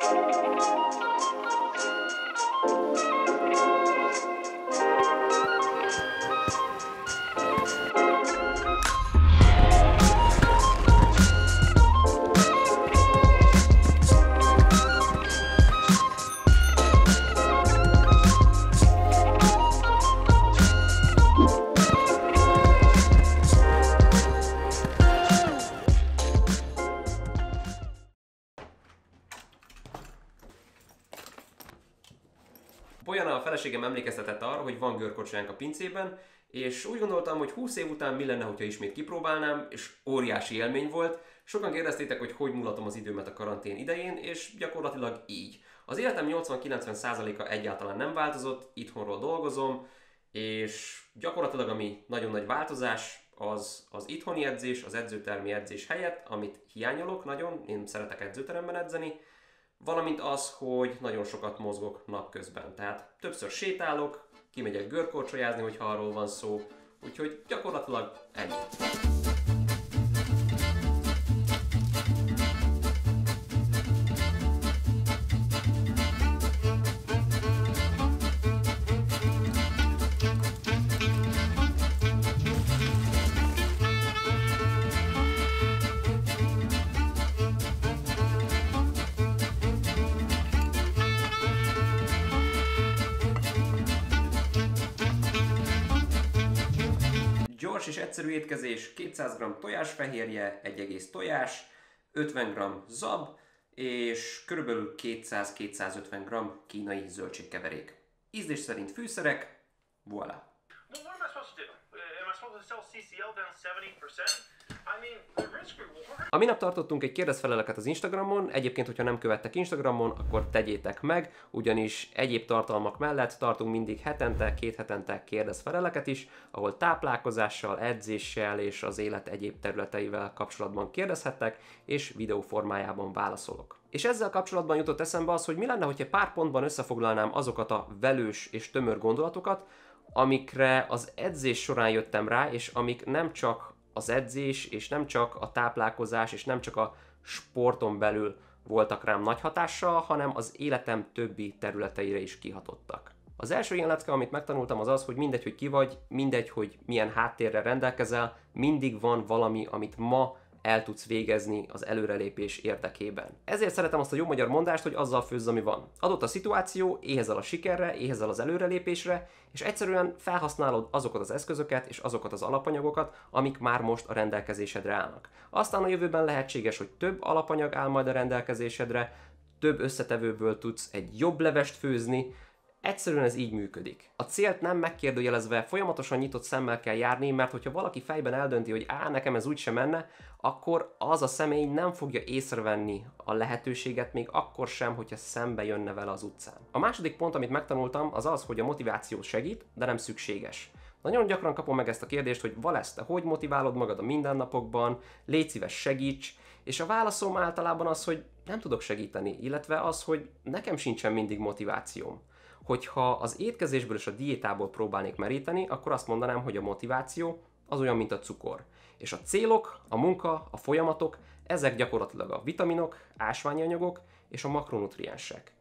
Música feleségem emlékeztetett arra, hogy van görkocsánk a pincében, és úgy gondoltam, hogy 20 év után mi lenne, hogyha ismét kipróbálnám, és óriási élmény volt. Sokan kérdeztétek, hogy hogy mulatom az időmet a karantén idején, és gyakorlatilag így. Az életem 80-90%-a egyáltalán nem változott, itthonról dolgozom, és gyakorlatilag ami nagyon nagy változás, az az itthoni edzés, az edzőtermi edzés helyett, amit hiányolok nagyon, én szeretek edzőteremben edzeni, valamint az, hogy nagyon sokat mozgok napközben. Tehát többször sétálok, kimegyek görkorcsolyázni, hogyha arról van szó, úgyhogy gyakorlatilag ennyi. gyors és egyszerű étkezés, 200 g tojásfehérje, 1 egész tojás, 50 g zab, és körülbelül 200-250 g kínai zöldségkeverék. Ízlés szerint fűszerek, voilà. Well, what am I supposed to do? Uh, am I supposed to sell CCL down 70%? A minap tartottunk egy kérdezfeleleket az Instagramon, egyébként, hogyha nem követtek Instagramon, akkor tegyétek meg, ugyanis egyéb tartalmak mellett tartunk mindig hetente, két hetente kérdezfeleleket is, ahol táplálkozással, edzéssel és az élet egyéb területeivel kapcsolatban kérdezhettek, és videó formájában válaszolok. És ezzel kapcsolatban jutott eszembe az, hogy mi lenne, hogyha pár pontban összefoglalnám azokat a velős és tömör gondolatokat, amikre az edzés során jöttem rá, és amik nem csak az edzés, és nem csak a táplálkozás, és nem csak a sporton belül voltak rám nagy hatással, hanem az életem többi területeire is kihatottak. Az első ilyen lecke, amit megtanultam, az az, hogy mindegy, hogy ki vagy, mindegy, hogy milyen háttérre rendelkezel, mindig van valami, amit ma el tudsz végezni az előrelépés érdekében. Ezért szeretem azt a jó magyar mondást, hogy azzal főzz, ami van. Adott a szituáció, éhezel a sikerre, éhezel az előrelépésre, és egyszerűen felhasználod azokat az eszközöket és azokat az alapanyagokat, amik már most a rendelkezésedre állnak. Aztán a jövőben lehetséges, hogy több alapanyag áll majd a rendelkezésedre, több összetevőből tudsz egy jobb levest főzni, Egyszerűen ez így működik. A célt nem megkérdőjelezve folyamatosan nyitott szemmel kell járni, mert hogyha valaki fejben eldönti, hogy á, nekem ez úgyse menne, akkor az a személy nem fogja észrevenni a lehetőséget még akkor sem, hogyha szembe jönne vele az utcán. A második pont, amit megtanultam, az az, hogy a motiváció segít, de nem szükséges. Nagyon gyakran kapom meg ezt a kérdést, hogy Valesz, te hogy motiválod magad a mindennapokban, légy szíves segíts, és a válaszom általában az, hogy nem tudok segíteni, illetve az, hogy nekem sincsen mindig motivációm hogyha az étkezésből és a diétából próbálnék meríteni, akkor azt mondanám, hogy a motiváció az olyan, mint a cukor. És a célok, a munka, a folyamatok, ezek gyakorlatilag a vitaminok, ásványi anyagok és a makronutriensek.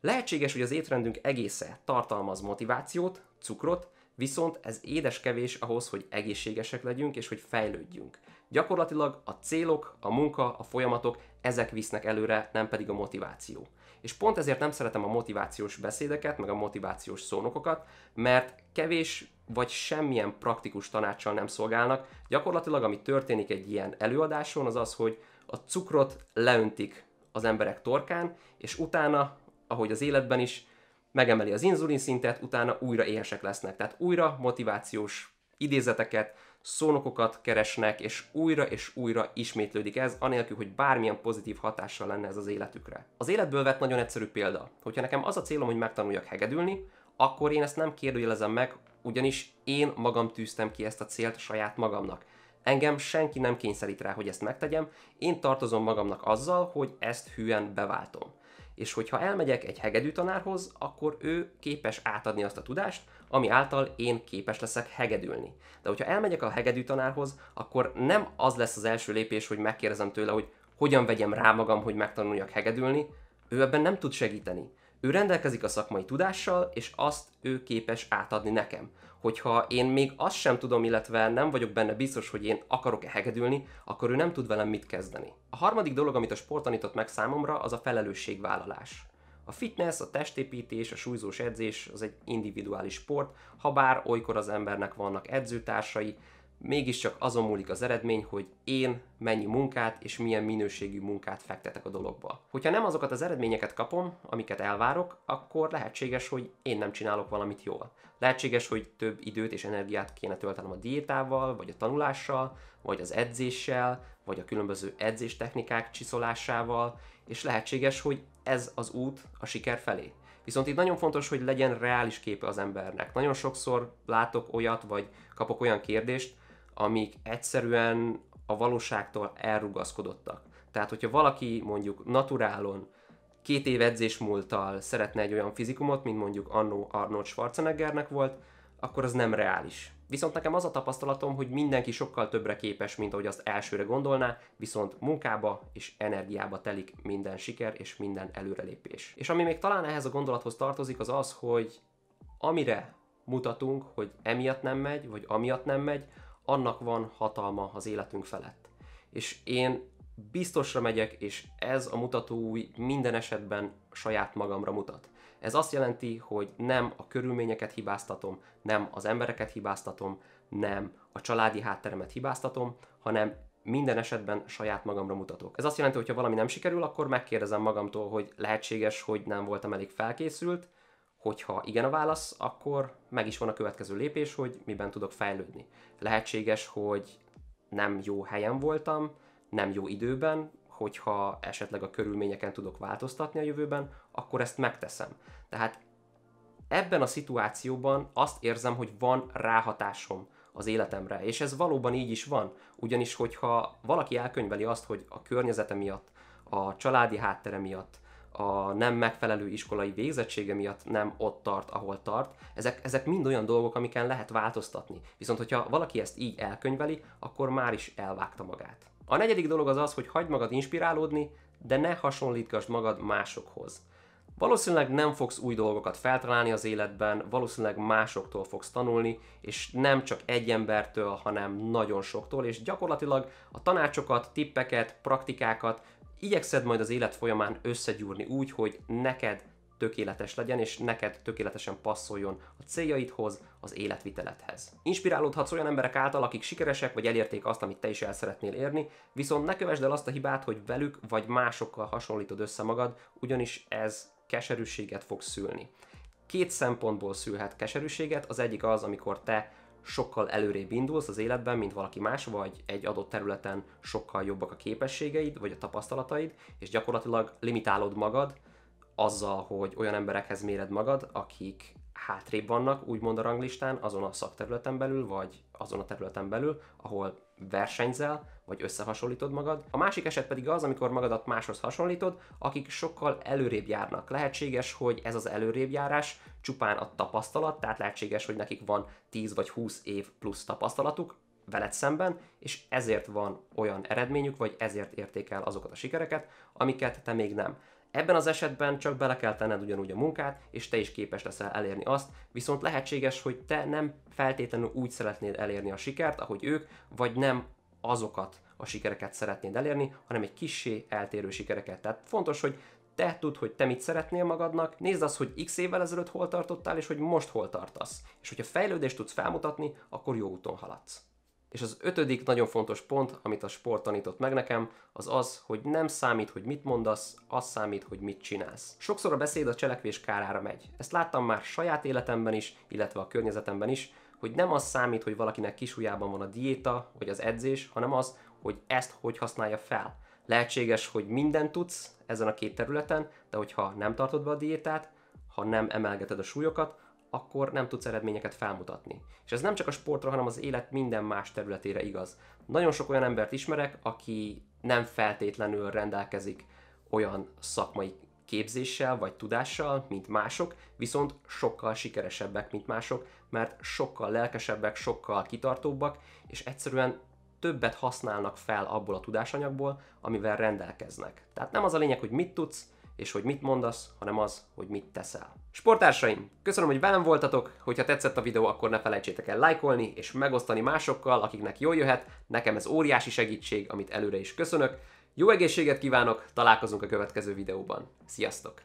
Lehetséges, hogy az étrendünk egésze tartalmaz motivációt, cukrot, viszont ez édes kevés ahhoz, hogy egészségesek legyünk és hogy fejlődjünk. Gyakorlatilag a célok, a munka, a folyamatok, ezek visznek előre, nem pedig a motiváció. És pont ezért nem szeretem a motivációs beszédeket, meg a motivációs szónokokat, mert kevés vagy semmilyen praktikus tanácssal nem szolgálnak. Gyakorlatilag ami történik egy ilyen előadáson, az az, hogy a cukrot leöntik az emberek torkán, és utána, ahogy az életben is, megemeli az inzulin szintet, utána újra éhesek lesznek. Tehát újra motivációs idézeteket, szónokokat keresnek, és újra és újra ismétlődik ez, anélkül, hogy bármilyen pozitív hatással lenne ez az életükre. Az életből vett nagyon egyszerű példa. Hogyha nekem az a célom, hogy megtanuljak hegedülni, akkor én ezt nem kérdőjelezem meg, ugyanis én magam tűztem ki ezt a célt saját magamnak. Engem senki nem kényszerít rá, hogy ezt megtegyem, én tartozom magamnak azzal, hogy ezt hűen beváltom. És hogyha elmegyek egy hegedű tanárhoz, akkor ő képes átadni azt a tudást, ami által én képes leszek hegedülni. De hogyha elmegyek a hegedű tanárhoz, akkor nem az lesz az első lépés, hogy megkérdezem tőle, hogy hogyan vegyem rá magam, hogy megtanuljak hegedülni, ő ebben nem tud segíteni. Ő rendelkezik a szakmai tudással, és azt ő képes átadni nekem. Hogyha én még azt sem tudom, illetve nem vagyok benne biztos, hogy én akarok-e hegedülni, akkor ő nem tud velem mit kezdeni. A harmadik dolog, amit a sport tanított meg számomra, az a felelősségvállalás. A fitness, a testépítés, a súlyzós edzés az egy individuális sport, ha bár olykor az embernek vannak edzőtársai, mégiscsak azon múlik az eredmény, hogy én mennyi munkát és milyen minőségű munkát fektetek a dologba. Hogyha nem azokat az eredményeket kapom, amiket elvárok, akkor lehetséges, hogy én nem csinálok valamit jól. Lehetséges, hogy több időt és energiát kéne töltenem a diétával, vagy a tanulással, vagy az edzéssel, vagy a különböző edzéstechnikák csiszolásával, és lehetséges, hogy ez az út a siker felé. Viszont itt nagyon fontos, hogy legyen reális képe az embernek. Nagyon sokszor látok olyat, vagy kapok olyan kérdést, amik egyszerűen a valóságtól elrugaszkodottak. Tehát, hogyha valaki mondjuk naturálon két év edzés múltal szeretne egy olyan fizikumot, mint mondjuk annó Arnold Schwarzeneggernek volt, akkor az nem reális. Viszont nekem az a tapasztalatom, hogy mindenki sokkal többre képes, mint ahogy azt elsőre gondolná, viszont munkába és energiába telik minden siker és minden előrelépés. És ami még talán ehhez a gondolathoz tartozik, az az, hogy amire mutatunk, hogy emiatt nem megy, vagy amiatt nem megy, annak van hatalma az életünk felett. És én biztosra megyek, és ez a mutató új minden esetben saját magamra mutat. Ez azt jelenti, hogy nem a körülményeket hibáztatom, nem az embereket hibáztatom, nem a családi hátteremet hibáztatom, hanem minden esetben saját magamra mutatok. Ez azt jelenti, hogy ha valami nem sikerül, akkor megkérdezem magamtól, hogy lehetséges, hogy nem voltam elég felkészült, Hogyha igen a válasz, akkor meg is van a következő lépés, hogy miben tudok fejlődni. Lehetséges, hogy nem jó helyen voltam, nem jó időben, hogyha esetleg a körülményeken tudok változtatni a jövőben, akkor ezt megteszem. Tehát ebben a szituációban azt érzem, hogy van ráhatásom az életemre, és ez valóban így is van, ugyanis hogyha valaki elkönyveli azt, hogy a környezete miatt, a családi háttere miatt, a nem megfelelő iskolai végzettsége miatt nem ott tart, ahol tart. Ezek, ezek mind olyan dolgok, amiken lehet változtatni. Viszont, hogyha valaki ezt így elkönyveli, akkor már is elvágta magát. A negyedik dolog az az, hogy hagyd magad inspirálódni, de ne hasonlítgasd magad másokhoz. Valószínűleg nem fogsz új dolgokat feltalálni az életben, valószínűleg másoktól fogsz tanulni, és nem csak egy embertől, hanem nagyon soktól, és gyakorlatilag a tanácsokat, tippeket, praktikákat igyekszed majd az élet folyamán összegyúrni úgy, hogy neked tökéletes legyen, és neked tökéletesen passzoljon a céljaidhoz, az életvitelethez. Inspirálódhatsz olyan emberek által, akik sikeresek, vagy elérték azt, amit te is el szeretnél érni, viszont ne kövesd el azt a hibát, hogy velük vagy másokkal hasonlítod össze magad, ugyanis ez keserűséget fog szülni. Két szempontból szülhet keserűséget, az egyik az, amikor te sokkal előrébb indulsz az életben, mint valaki más, vagy egy adott területen sokkal jobbak a képességeid, vagy a tapasztalataid, és gyakorlatilag limitálod magad azzal, hogy olyan emberekhez méred magad, akik hátrébb vannak, úgymond a ranglistán, azon a szakterületen belül, vagy azon a területen belül, ahol versenyzel, vagy összehasonlítod magad. A másik eset pedig az, amikor magadat máshoz hasonlítod, akik sokkal előrébb járnak. Lehetséges, hogy ez az előrébbjárás csupán a tapasztalat, tehát lehetséges, hogy nekik van 10 vagy 20 év plusz tapasztalatuk, veled szemben, és ezért van olyan eredményük, vagy ezért érték el azokat a sikereket, amiket te még nem. Ebben az esetben csak bele kell tenned ugyanúgy a munkát, és te is képes leszel elérni azt, viszont lehetséges, hogy te nem feltétlenül úgy szeretnéd elérni a sikert, ahogy ők, vagy nem azokat a sikereket szeretnéd elérni, hanem egy kissé eltérő sikereket. Tehát fontos, hogy te tudd, hogy te mit szeretnél magadnak, nézd azt, hogy x évvel ezelőtt hol tartottál, és hogy most hol tartasz. És hogyha fejlődést tudsz felmutatni, akkor jó úton haladsz. És az ötödik nagyon fontos pont, amit a sport tanított meg nekem, az az, hogy nem számít, hogy mit mondasz, az számít, hogy mit csinálsz. Sokszor a beszéd a cselekvés kárára megy. Ezt láttam már saját életemben is, illetve a környezetemben is, hogy nem az számít, hogy valakinek kisujjában van a diéta, vagy az edzés, hanem az, hogy ezt hogy használja fel. Lehetséges, hogy mindent tudsz ezen a két területen, de hogyha nem tartod be a diétát, ha nem emelgeted a súlyokat, akkor nem tudsz eredményeket felmutatni. És ez nem csak a sportra, hanem az élet minden más területére igaz. Nagyon sok olyan embert ismerek, aki nem feltétlenül rendelkezik olyan szakmai képzéssel vagy tudással, mint mások, viszont sokkal sikeresebbek, mint mások, mert sokkal lelkesebbek, sokkal kitartóbbak, és egyszerűen többet használnak fel abból a tudásanyagból, amivel rendelkeznek. Tehát nem az a lényeg, hogy mit tudsz, és hogy mit mondasz, hanem az, hogy mit teszel. Sportársaim, köszönöm, hogy velem voltatok, hogyha tetszett a videó, akkor ne felejtsétek el lájkolni és megosztani másokkal, akiknek jól jöhet, nekem ez óriási segítség, amit előre is köszönök. Jó egészséget kívánok, találkozunk a következő videóban. Sziasztok!